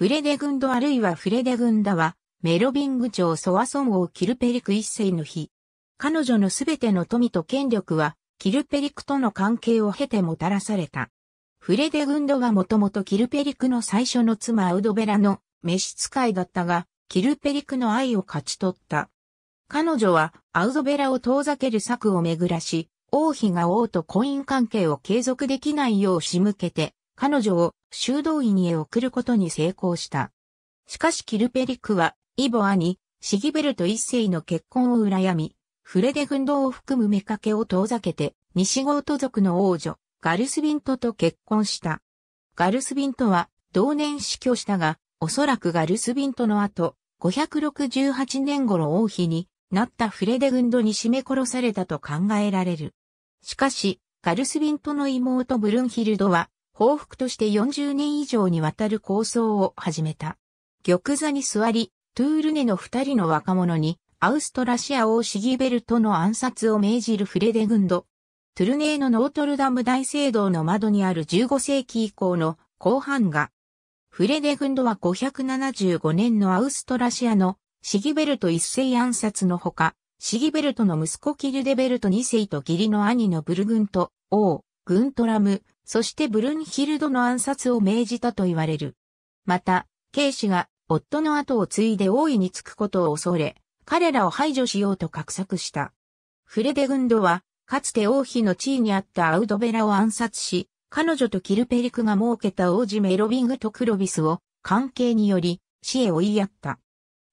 フレデグンドあるいはフレデグンダは、メロビング朝ソワソン王キルペリク一世の日。彼女のすべての富と権力は、キルペリクとの関係を経てもたらされた。フレデグンドはもともとキルペリクの最初の妻アウドベラの召使いだったが、キルペリクの愛を勝ち取った。彼女はアウドベラを遠ざける策を巡らし、王妃が王と婚姻関係を継続できないよう仕向けて、彼女を修道院へ送ることに成功した。しかしキルペリクは、イボアに、シギベルト一世の結婚を羨み、フレデ軍道を含む妾を遠ざけて、西ゴート族の王女、ガルスビントと結婚した。ガルスビントは、同年死去したが、おそらくガルスビントの後、568年頃王妃になったフレデ軍道に締め殺されたと考えられる。しかし、ガルスビントの妹ブルンヒルドは、報復として40年以上にわたる構想を始めた。玉座に座り、トゥールネの二人の若者に、アウストラシア王シギベルトの暗殺を命じるフレデグンド。トゥルネーのノートルダム大聖堂の窓にある15世紀以降の後半が、フレデグンドは575年のアウストラシアのシギベルト一世暗殺のほか、シギベルトの息子キルデベルト二世と義理の兄のブルグント、王、グントラム、そしてブルンヒルドの暗殺を命じたと言われる。また、イシが夫の後を継いで大いにつくことを恐れ、彼らを排除しようと画策した。フレデグンドは、かつて王妃の地位にあったアウドベラを暗殺し、彼女とキルペリクが設けた王子メロビングとクロビスを関係により死へ追いやった。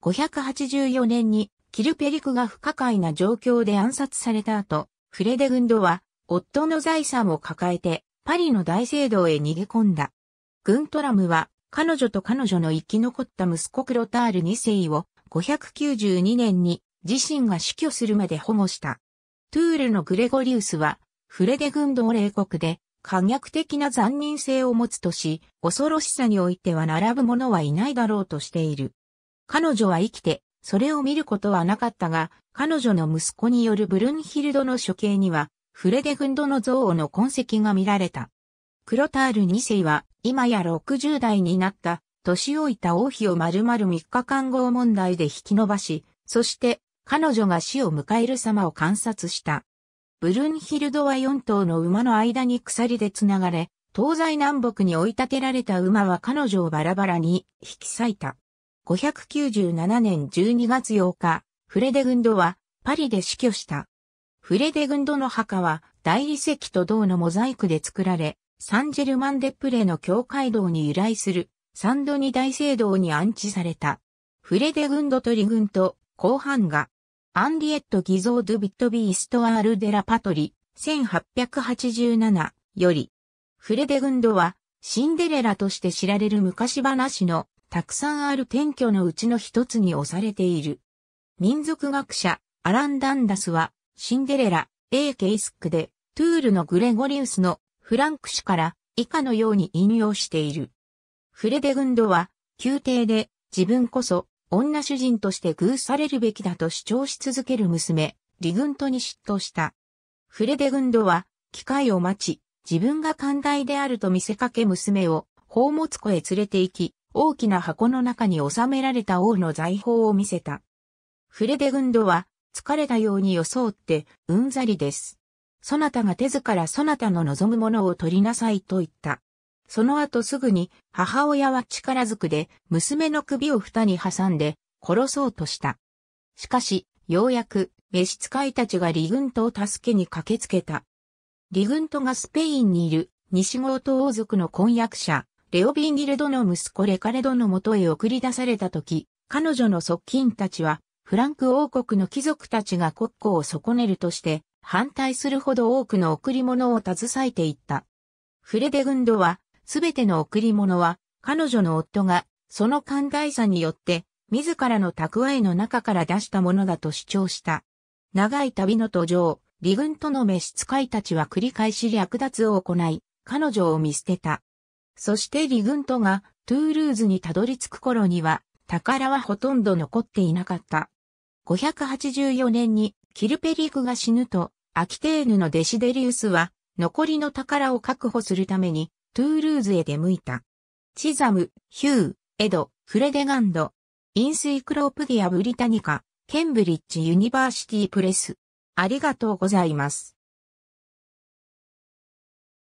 584年にキルペリクが不可解な状況で暗殺された後、フレデグンドは夫の財産を抱えて、パリの大聖堂へ逃げ込んだ。グントラムは、彼女と彼女の生き残った息子クロタール2世を、592年に自身が死去するまで保護した。トゥールのグレゴリウスは、フレデ軍同冷国で、可逆的な残忍性を持つとし、恐ろしさにおいては並ぶ者はいないだろうとしている。彼女は生きて、それを見ることはなかったが、彼女の息子によるブルンヒルドの処刑には、フレデグンドの憎悪の痕跡が見られた。クロタール2世は、今や60代になった、年老いた王妃を丸々3日間後問題で引き延ばし、そして彼女が死を迎える様を観察した。ブルンヒルドは4頭の馬の間に鎖で繋がれ、東西南北に追い立てられた馬は彼女をバラバラに引き裂いた。597年12月8日、フレデグンドはパリで死去した。フレデグンドの墓は大理石と銅のモザイクで作られ、サンジェルマンデプレの教会堂に由来するサンドニ大聖堂に安置された。フレデグンドとリグンと後半が、アンリエット・偽造ドゥ・ビット・ビースト・アール・デラ・パトリ、1887より、フレデグンドは、シンデレラとして知られる昔話の、たくさんある転居のうちの一つに押されている。民族学者、アラン・ダンダスは、シンデレラ、A ケイスクで、トゥールのグレゴリウスのフランク氏から以下のように引用している。フレデグンドは、宮廷で自分こそ女主人として偶されるべきだと主張し続ける娘、リグントに嫉妬した。フレデグンドは、機会を待ち、自分が寛大であると見せかけ娘を宝物庫へ連れて行き、大きな箱の中に収められた王の財宝を見せた。フレデグンドは、疲れたように装って、うんざりです。そなたが手図からそなたの望むものを取りなさいと言った。その後すぐに母親は力ずくで娘の首を蓋に挟んで殺そうとした。しかし、ようやく召使いたちがリグントを助けに駆けつけた。リグントがスペインにいる西郷と王族の婚約者、レオビンギルドの息子レカレドの元へ送り出された時、彼女の側近たちはフランク王国の貴族たちが国庫を損ねるとして、反対するほど多くの贈り物を携えていった。フレデグンドは、すべての贈り物は、彼女の夫が、その寛大さによって、自らの蓄えの中から出したものだと主張した。長い旅の途上、グ軍との召使いたちは繰り返し略奪を行い、彼女を見捨てた。そしてグ軍とが、トゥールーズにたどり着く頃には、宝はほとんど残っていなかった。584年にキルペリクが死ぬと、アキテーヌのデシデリウスは、残りの宝を確保するために、トゥールーズへ出向いた。チザム、ヒュー、エド、フレデガンド、インスイクロープディア・ブリタニカ、ケンブリッジ・ユニバーシティ・プレス。ありがとうございます。